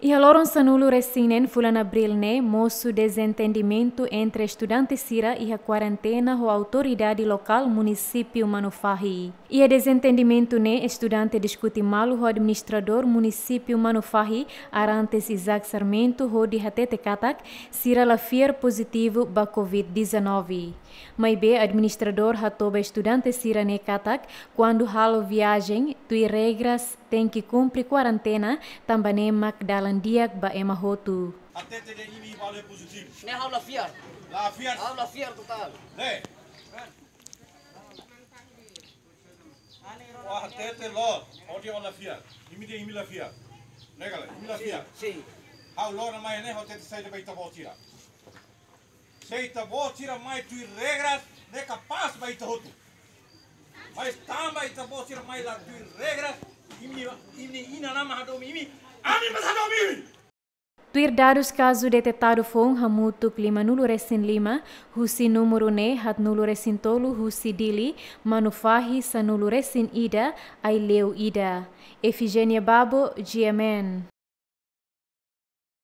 E Loron sanulu resinen fulan abril ne moço desentendimento entre estudante Sira e a quarentena ou autoridade local município Manufahi. E a desentendimento ne estudante discute mal o administrador município Manufahi Arantes Isaac Sarmento ou de Hatete Katak Sira lafier positivo ba COVID-19. Maibe administrador hatoba estudante Sira ne Katak quando halo viagem tui regras tem que cumprir quarentena tambane magdalan Diak ba ema hotu. Mas mai tu ina nama mas Tuirdarus caso detetado fon hamutu klima nulu resin lima, husi número ne hat nulu resin tolu husi dili, manufahi sa nulu resin ida, aileu ida. Efigênia Babo, GMN.